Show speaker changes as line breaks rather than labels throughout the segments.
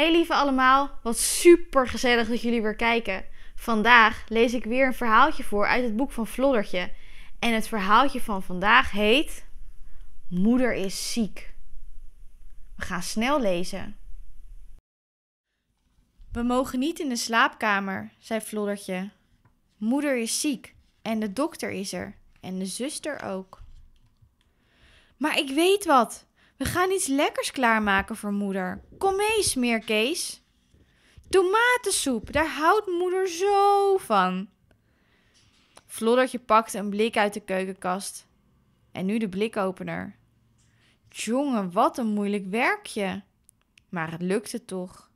Hey lieve allemaal, wat super gezellig dat jullie weer kijken. Vandaag lees ik weer een verhaaltje voor uit het boek van Floddertje. En het verhaaltje van vandaag heet Moeder is ziek. We gaan snel lezen. We mogen niet in de slaapkamer, zei Floddertje. Moeder is ziek en de dokter is er en de zuster ook. Maar ik weet wat, we gaan iets lekkers klaarmaken voor moeder. Kom mee, smeerkees. Tomatensoep, daar houdt moeder zo van. Floddertje pakte een blik uit de keukenkast. En nu de blikopener. Jongen, wat een moeilijk werkje. Maar het lukte toch.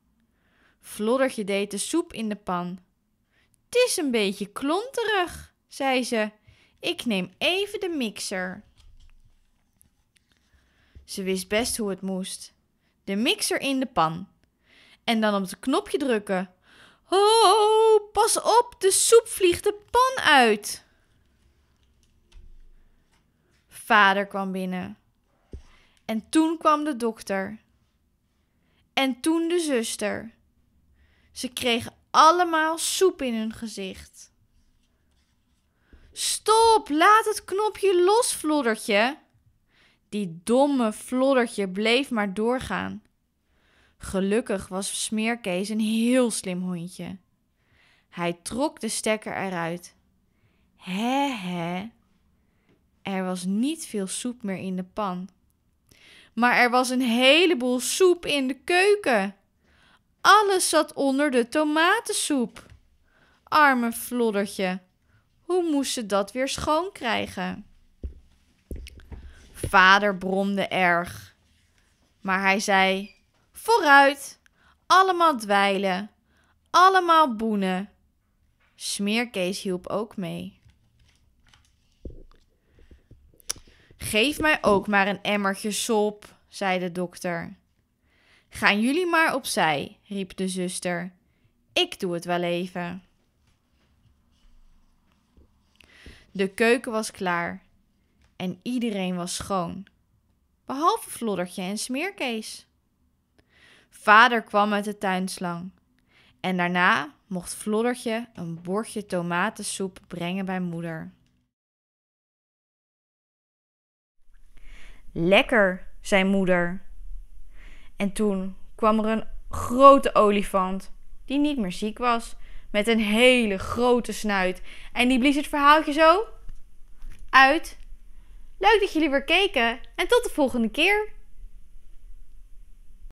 Floddertje deed de soep in de pan. Het is een beetje klonterig, zei ze. Ik neem even de mixer. Ze wist best hoe het moest. De mixer in de pan. En dan op het knopje drukken. Oh, pas op, de soep vliegt de pan uit. Vader kwam binnen. En toen kwam de dokter. En toen de zuster. Ze kregen allemaal soep in hun gezicht. Stop, laat het knopje los, Floddertje. Die domme floddertje bleef maar doorgaan. Gelukkig was Smeerkees een heel slim hondje. Hij trok de stekker eruit. Hè hè. Er was niet veel soep meer in de pan. Maar er was een heleboel soep in de keuken. Alles zat onder de tomatensoep. Arme floddertje. Hoe moest ze dat weer schoon krijgen? Vader bromde erg. Maar hij zei: Vooruit, allemaal dweilen, allemaal boenen. Smeerkees hielp ook mee. Geef mij ook maar een emmertje sop, zei de dokter. Gaan jullie maar opzij, riep de zuster. Ik doe het wel even. De keuken was klaar en iedereen was schoon, behalve Floddertje en Smeerkees. Vader kwam met de tuinslang en daarna mocht Floddertje een bordje tomatensoep brengen bij moeder. Lekker, zei moeder. En toen kwam er een grote olifant, die niet meer ziek was, met een hele grote snuit. En die blies het verhaaltje zo uit Leuk dat jullie weer keken en tot de volgende keer!